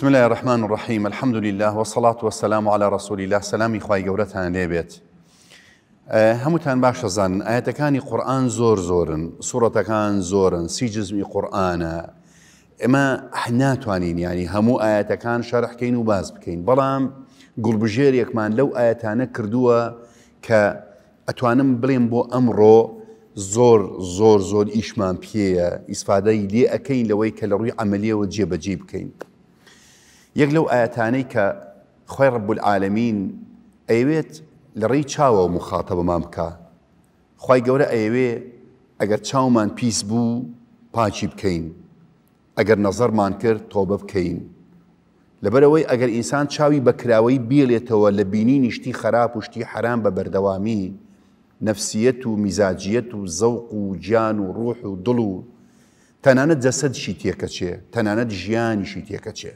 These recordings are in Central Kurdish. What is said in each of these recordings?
بسم الله الرحمن الرحيم الحمد لله والصلاة والسلام على رسول الله سلامي خواهي سلامی خواهی گەورەتان لێبێت هەمووتان زور ئاەتەکانی قورآن زۆر زۆرن سوورەتەکان زۆرن سی جزمی قورآانە يعني همو آيات كان شرح كين وباز بكين بلام بەڵام گوڵبژێرێکمان يكمان لو آياتان كردوا ئەتوانم اتوانم بلين بو امرو زور زور زور ايشمان بيه لێ لي اكين لوي لە عمليه وجيب جيب كين یەک لەو ئاەتانەی کە خۆی ڕب العالمین ئەیوێت لە ڕێی چاوە و مخاتەبەمان بکە خی گەورە ئەیوێ ئەگەر چاومان پیس بوو پاچی بکەین ئەگەر نەزەرمان کرد تۆبە بکەین لەبەرەوەی ئەگەر ئینسان چاوی بەکراوەی بێڵێتەوە لە بینی نیشتی خراپ وشتی حرام بە بەردەوامی نفسیەت و میزاجیەت و زەوق و گیان و ڕوح و دڵ و تەنانەت جەسەدشی تێکەچێ تەنانەت ژیانیشی تێکەچێ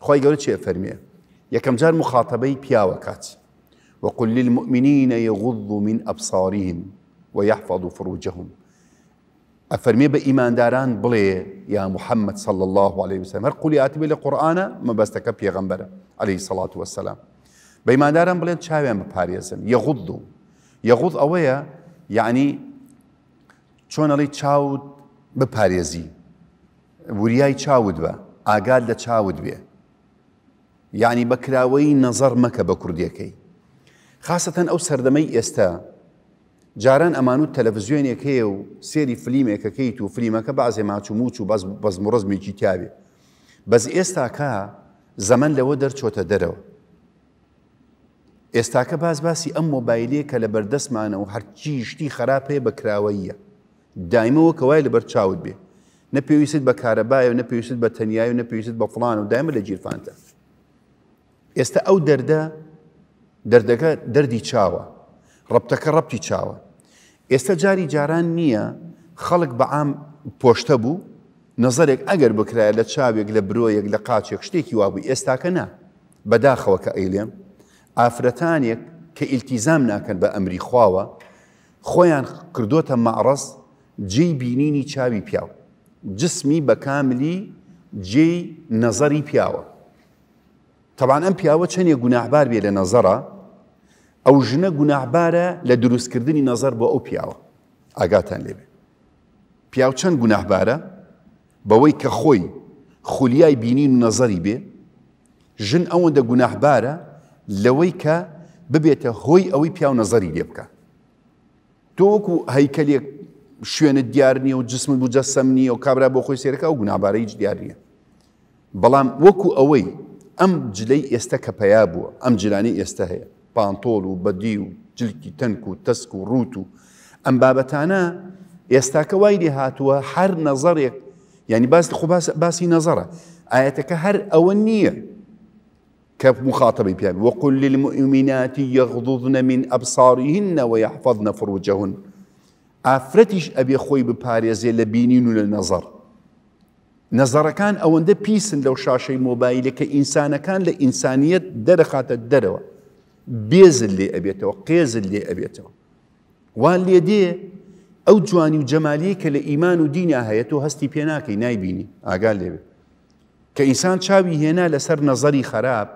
خۆی شيء فرمية يا كم جار مخاطبي بيا وكات وقل للمؤمنين يغضوا من أبصارهم ويحفظوا فروجهم أفرمي بإيمان داران بلي يا محمد صلى الله عليه وسلم آتي بلي قرآن ما بستك بيا غنبرة عليه الصلاة والسلام بإيمان داران بلي تشاوية یەغود يغضوا يغض ئەوەیە يعني چۆنەڵی تشاود بپارێزی ورياي چاود بە ئاگاد لە چاود بيه یعنی بەکراوەی نەزەر مەکە بە کوردیەکەی خاستەن ئەو سەردەمەی ئێستا جاران ئەمانوت تەلەڤزیۆنێکەیە و سێری فلیمێکەکەیت و فلیمەکە بازێ ماچوموچ و بەزمڕزمێکی تیاوێ بەس ئێستاکە زەمن لەوە دەرچۆتە دەرەوە ئێستاکە باز باسی ئەم مۆبایلێ کە لە بەردەستمانە و هەرچی شتی خراپەیە بەکراوەیە دایمەوە کەوای لەبەر چاوت بێ نەپێویست بە کارەبایە و نەپێویست بە تەنیای و نەپێویست بە فڵان و دایمە لە گیرفانتە ئێستا ئەو دەردە دەردەکە دەردی چاوە ڕەپتەکە ڕەپتی چاوە ئێستا جاری جاران نییە خەڵک بە عام پۆشتە بوو نظرێک ئەگەر بکرایە لە چاوێک لە برۆیەک لە قاچێک شتێکی وابوو ئێستاکە نا بەداخەوە کە ئەیلێم ئافرەتانێک کە ئیلتیزام ناکەن بە ئەمری خواوە خۆیان کردوتە مەڕز جێی بینینی چاوی پیاوە جسمی بە کاملی جێی نەزەری پیاوە تەبان ئەم پیاوە چەندێک گوناهبار بێ لە نەزەرە ئەو ژنە گوناهبارە لە دروستکردنی نەزەر بۆ ئەو پیاوە ئاگاتان لێبێ پیاو چەند گوناهبارە بەوەی کە خۆی خولیای بینین و نەزەری بێ ژن ئەوەندە گوناهبارە لەوەی کە ببێتە هۆی ئەوەی پیاو نەزەری لێ بکە تۆ وەکو هەیکەلێک شوێنت دیار نییە و جسمت بجەسەم نییە و کابرا بۆ خۆی سێرەکە ئەو گونابارە هیچ دیار نیە بەڵام وەکو ئەوەی ئەم جلەی ئێستا کە پیا بووە ئەم جلانی ئێستا هەیە پانتۆل و بەدی و جلکی تەنک و تەسک و ڕوت و ئەم بابەتانە ئێستاکە وای لێ هاتووە هەر نەزەرێک ینی يعني باس باسی نەزەرە ئاەتەکە هەر ئەوە نییە کە مخاطبی پیاوی وەقل للمؤمیناتی یغضضن من ئەبساریهن ويحفظن فروجهن ئافرەتیش ئەبێ خۆی بپارێزێ لە بینین و لە نەزەر نەزەرەکان ئەوەندە پیسن لەو شاشەی مۆبایلەکە ئینسانەکان لە ئینسانیت دەرەخاتە دەرەوە بێزل لێ ئەبێتەوە قێزل لێ ئەبێتەوە وان لێ دێ ئەو جوانی و جەمالی کە لە ئیمان و دینیا هەیە تۆ هەستی پێ ناکەی نایبینی ئاگال لێبێ کە ئینسان چاوی هێنا لەسەر نەزەری خراپ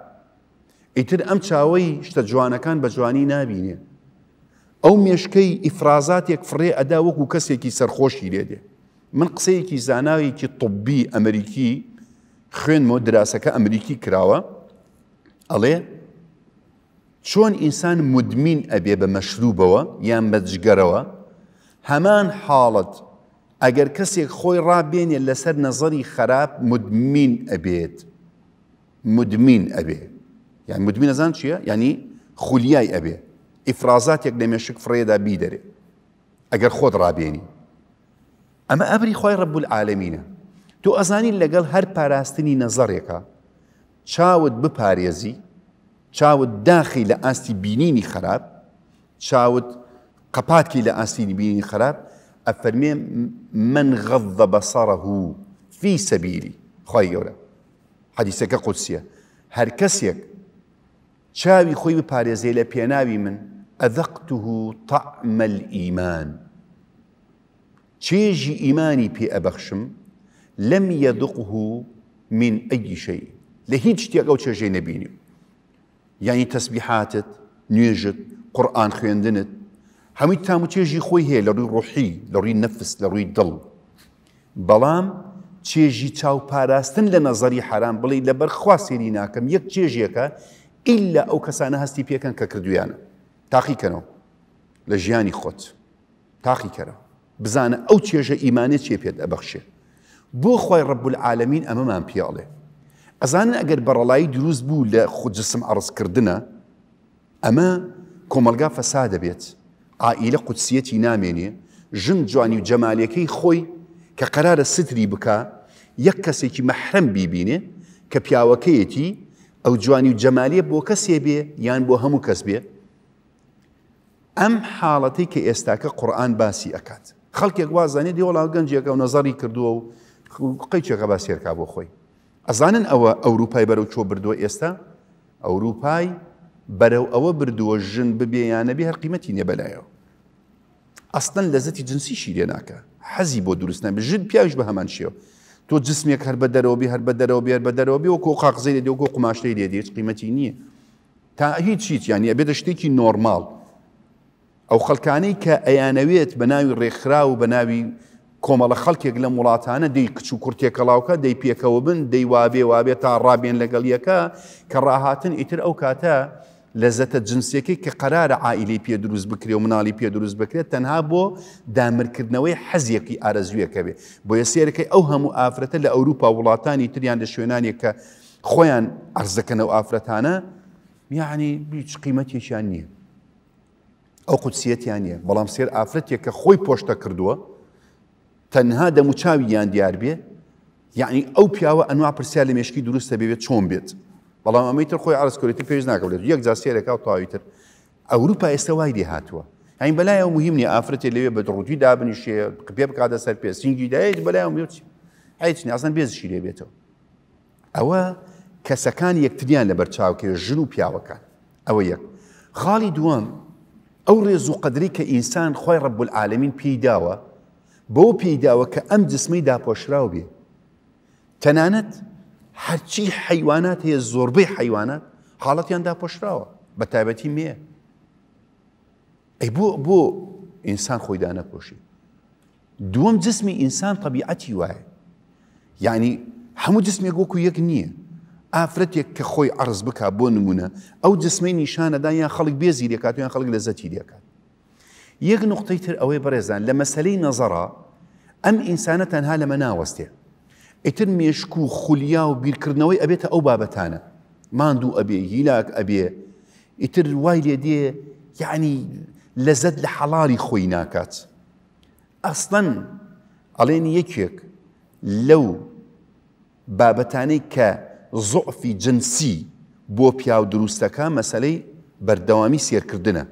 ئیتر ئەم چاوەی شتە جوانەکان بە جوانی نابینێ ئەو مێشکەی ئیفرازاتێک فڕێ ئەدا وەکو کەسێکی سەرخۆشی لێدێ من قسەیەکی زاناویکی طببی ئەمریکی خوێنمەوە دراسەکە ئەمریکی کراوە ئەڵێ چۆن ئینسان مدمین ئەبێ بە مەشروبەوە یان بەجگەرەوە هەمان حاڵت ئەگەر کەسێک خۆی ڕابێنێ لەسەر نەزەری خراپ مدمین ئەبێت مدمین ئەبێ یان مدمین ئەزان چییە؟ ینی خولیای ئەبێ ئیفرازاتێک لە مێشک فڕێدا بی دەرێ ئەگەر خۆت ڕابێنی اما ابری خوای رب العالمین تو ازانی لگل هر پاراستنی نەزەڕێکە چاوت بپارێزی چاوت چاود داخل استی بینینی خراب چاود قپات لە ئاستینی بینینی خراب افرمی من بصره فی سبیلی خوای یورا حدیثه که قدسیه هر کس یک چاوی خوی بپارێزێ لە من اذقته طعم الإيمان چێژی ئیمانی پێ ئەبەخشم لەم یەدقه من ئەگیشەی لە هیچ شتێک ئەو چێژەی نەبینی و یانی تەسبیحاتت نوێژت قورآان خوێندنت هەمووی تام و چێژی خۆی هەیە لە ڕووی ڕۆحی لە ڕووی نەفس لە ڕووی دڵ بەڵام چێژی چاو پاراستن لە نەزەری حرام بڵێ لە بەرخوا سێری ناکەم یەک چێژێکە ئیلا ئەو کەسانە هەستی پێکەن کە کردویانە تاقیکەنەوە لە ژیانی خۆت تاقیکەرەوە بزانە ئەو چێژە ئیمانە چێ پێت ئەبەخشێ بۆ خۆی ڕبول العالمین ئەمەمان پیاڵێ ئەزانن ئەگەر بەڕەڵایی دروست بوو لە خودجسم ئەڕزکردە ئەمە کۆمەلگا فەسا دەبێت ئائیلە قوتسیەتی نامێنێ ژن جوانی و جەمالەکەی خۆی کە قەرارە ستری بکە یەک کەسێکی مەحرم بیبینێ کە پیاوەکەیەتی ئەو جوانی و جەمالیە بۆ کەسێ بێ یان بۆ هەموو کەس بێ ئەم حاڵەتی کە ئێستاکە قورآان باسی ئەکات. خەڵکێک وازانێت دیوەڵا گەنجێکە و نەزاری کردووە و قەیچێکە باسیێرکا بۆ خۆی ئەزانن ئەوە ئەوروپای بەرەو چۆ بردووە ئێستا ئەوروپای بەرەو ئەوە بردووە ژن ببێ یانەبی هەر قیمەتی نێبەلایەوە ئەستن لە زەتی جنسی شیرێ ناکە حەزی بۆ دروستە ژن پیاویش بە هەمان شێوە تۆ جسمێک هەر بە دەرەوەبی هەر بە دەرەوە بێر بە دەرەوەبی و کۆ قاقزەی لێ دێ و کۆ قماشتەی لێ دێت قیمەتی نییە تا هیچ چیت یاننی ئەبێتە شتێکی نۆرمال ئەو خەلکانەی کە ئەیانەوێت بە ناوی ڕێکخرا و بە ناوی کۆمەڵە خەڵکێک لە وڵاتانە دەی کچ و کورتێکەڵاوکە دەی پێکەوە بن دەی وابێ وابێت تا ڕابێن لەگەڵ یەکە کە ڕاهاتن ئیتر ئەو کاتە لە زەتە جنسیەکەی کە قرارە عائلی پێ دروست بکرێ و مناڵی پێ دروست بکرێت تەنها بۆ دامرکردنەوەی حەزیەکی ئارەزویەکە بێ بۆ یەسێرەکەی ئەو هەموو ئافرەتە لە ئەوروپا وڵاتانی تریان لە شوێنانێک کە خۆیان ئەرزەکەنەوە ئافرەتانە میعنی هیچ قیمەتێکیان نییە ئەو قوچسیەتیان نیە بەڵام سێر ئافرەتێک کە خۆی پۆشتە کردووە تەنها دەموچاویان دیار بێ یعنی ئەو پیاوە ئەنوا پرسیال لە مێشکی دروستە بێت چۆن بێت بەڵام ئەمەیتر خۆی ئارسکۆریتی پێویست ناکەوێت یەک جاسیێرێکا و تاویتر ئەوروپا ئێستا وای دی هاتووە ئەین بەلای ئەو مهمنی ئافرەتی لەوێ بە ڕووتی دابنیشێ قپێ بکاتە سەر پێ سنگی دایت بەلای ئەو میوتی هیچ نیازان بێزشی لێ بێتەوە ئەوە کەسەکان یەکتریان لە بەرچاوکێ ژن و پیاوەکان ئەوە یەک خاڵی دووەم ئەو ڕێز و قدری کە ئینسان خۆی ڕب العالمین پیداوە بۆ پیداوە کە ئەم جسمەی داپۆشراو بێ تەنانەت هەرچی حیوانات هەیە زۆربەی حیوانات حاڵەتیان داپۆشراوە بە تایبەتی مێ ئەی بۆ بۆ ئینسان خۆی دانەپۆشی دووەم جسمی ئینسان طبیعەتی وایە یعنی هەموو جسمێک وەکو یەک نییە ئافرەتێک کە خۆی عرز بک بۆ نمونە ئەو جسمی نیشانەدا یان خەڵک بێزیری کات یان خەڵک لە زەتی دەکات. یەک نقطەی تر ئەوەی بەڕێزان لە مەسلەی نەزەرا ئەم ئینسانە تەنها لەمە ناوەستێ. ئیتر مێشک و خولیا و بیرکردنەوەی ئەبێتە ئەو بابەتانە. ماندوو ئەبێ هیلاک ئەبێ، ئیتر وای لێ دێ یعنی لەزت لە حەڵاری خۆی ناکات. ئەستەن ئەڵێن یەکێک لەو بابەتانەی کە زۆعفی جنسی بۆ پیا و دروستەکە مەسلەی بەردەوامی سێرکردنە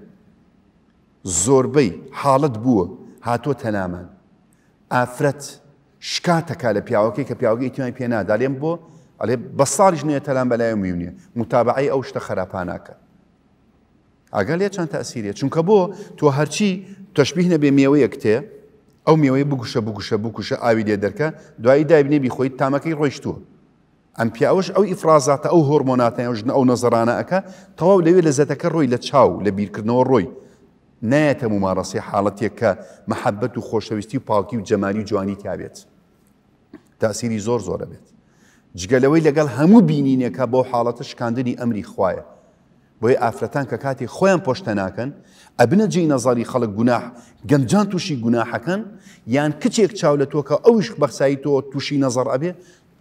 زۆربەی حاڵت بووە هاتووە تەنامان ئافرەت شکاتەکە لە پیاوەکەی کە پیاوەکەی توانای پێنادا لێم بۆ ئەڵێ بە ساڵیش نیە تەلام بەلای میونیە متابعی ئەو شتە خراپاناکە ئاگەل لێ چەند تاسیریە چونکە بۆ تۆ هەرچی تەشببیه نەبێ مێوەیە کتێ ئەو مێوەی بگوشە بگوشە بکوشە ئاوی لێ دەرکە دوایی دایبنێبی خۆی تامەکەی ڕۆیشتووە ئەم پیاوەش ئەو ئیفرازاتە ئەو هۆرمۆناتیان ژن ئەو نەزرانەکە تەواو لەوێ لە زەتەکە ڕۆی لە چاو لە بیرکردنەوە ڕۆی نایەتە ممارەسی حاڵەتێک کە محەبەت و خۆشەویستی و پاڵکی و جەماری و جوانی تابێت تاسیری زۆر زۆرە بێت جگەلەوەی لەگەڵ هەموو بینینێکە بۆ حاڵەتە شکاندنی ئەمری خویە بۆی ئافرەتان کە کاتی خۆیان پۆشتە ناکەن ئەبنە جێی نەزاری خەڵک گوناح گەنجان تووشی گوناحەکەن یان کچێک چاو لە تۆکە ئەوش بەخسایی تۆ تووشی نەزەر ئەبێ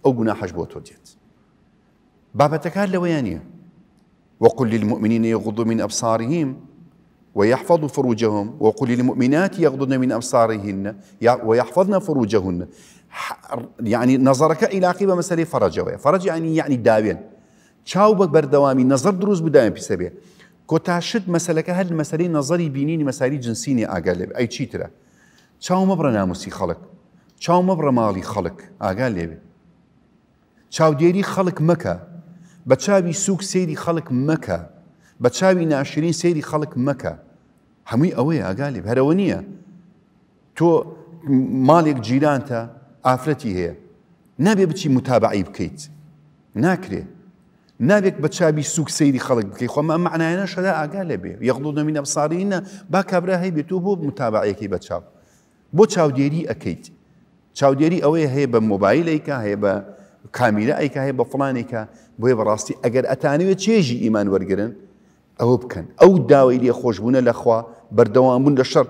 او گوناحەش بۆ تۆ دێت بابەتەکار لەوەیان نییە وقل للمؤمنين يغضوا من أبصارهم ويحفظوا فروجهم وقل للمؤمنات يغضن من أبصارهن ويحفظن فروجهن يعني نظرك إلى قيمة مسألة فرج فرج يعني يعني داوين چاو بردوامي نظر دروز بدايه في سبيل كوتا شد مسالك مەسلەی نظری نظري مەساری مسالي جنسيني لێب اي تشيترا چاو مبرا ناموسی خلق چاو مبرا مالي خلق ئاگال چاودێری خەڵک مەکە بە چاوی سوک سێری خەڵک مەکە بە چاوی ناشرین سێری خەڵک مەکە هەمووی ئەوەیە ئاگالی هەرەوە نییە تۆ ماڵێک جیرانتە ئافرەتی هەیە نابێ بچی متابعی بکەیت ناکرێ نابێت بە چاوی سوک سەیری خەڵک بکەی خۆمە معناەنە شەدا ئاگا لە بێ یەغڵ دەمینە بساارینە با کابرا هەی بێت تۆ بۆ متابعەکەی بە چاو بۆ چاودێری ئەەکەیت چاودێری ئەوەی هەیە بە مۆبایلێکە هەیە بە کامیرە ئەیکە هەیە بە فڵانێکە بۆیە بەڕاستی ئەگەر ئەتانوێت چێژی ئیمان وەرگن ئەوە بکەن ئەو داوای لێ خۆشببوونە لەخوا بەردەوامبوون لە شەر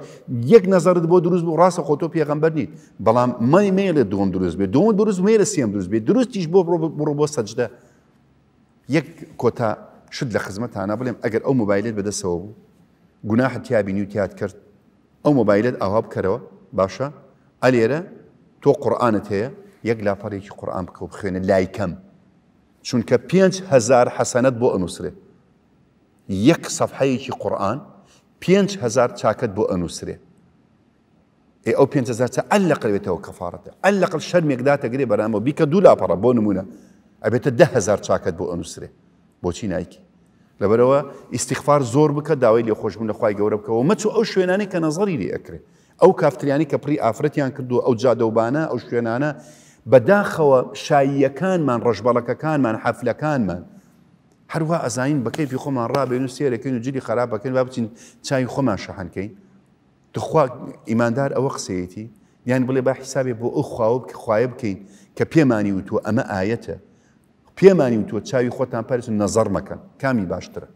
یەک نەزارت بۆ دروست بوو ڕاستە خۆتۆ پێغمبەر نیت بەڵام مای مێلە دوم دروست بێت دوم دروست مێرە سیم دروست بێت دروستیش بۆ بڕۆ بۆ سەجدە یەک کۆتا شت لە خزمەتانە بڵێم ئەگەر ئەو مۆبایلێت بەدەسەوە بوو گوناحتیابینی و تیات کرد ئەو مۆبایلت ئاوا بکەرەوە باشە ئەلێرە تۆ قورآانت هەیە یەک لاپەرێکی قورآان بکە و بخوێنە لایکم چون که 5هزار حەسەنەت بۆ یک یەک که قرآن 5 5هزار چاکت بۆ يەنووسێ ای او ئەو 5هزار چە ئەل لەقلوێتەوە کەفاارەتە ئەل لەقل شەرمێکداتە گرێ بەرامەوە بیکە دوو لاپەڕە بۆ نمونە ئەبێتە دههزار چاکت بۆ ئەنووسێ بۆچی نایکی لەبەرەوە ئیسیخفار زۆر بکە داوای لێ خۆشبوون خواهی خی که و مەچوو ئەو شوێنانی کە نەزەری لێ اکره آو کافتریانی کە پری کدوم آو جادو بانه ئەو شوێنانە بەداخەوە شاییەکانمان ڕژبەڵەکەکانمان حەفلەکانمان هەروە ئەزین بەکەیفی خۆمان ڕابێن و سێرەکەین و جلی خراپەکەن با بچین چاوی خۆمان شەحنکەین دخوا ئیماندار ئەوە قسەیەتی یان بڵێ با حیسابێ بۆ ئەو خواوە خوایە بکەین کە پێمانی و تۆ ئەمە ئاەتە پێمانی و تۆ چاوی خۆتان پارێت نەزەر مەکەن کامی باشترە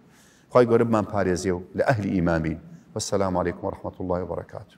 خی گەورەمان پارێزیێ و لە ئەهلی ئیمامین وەسلام علیکم ورحمة الله وبركاته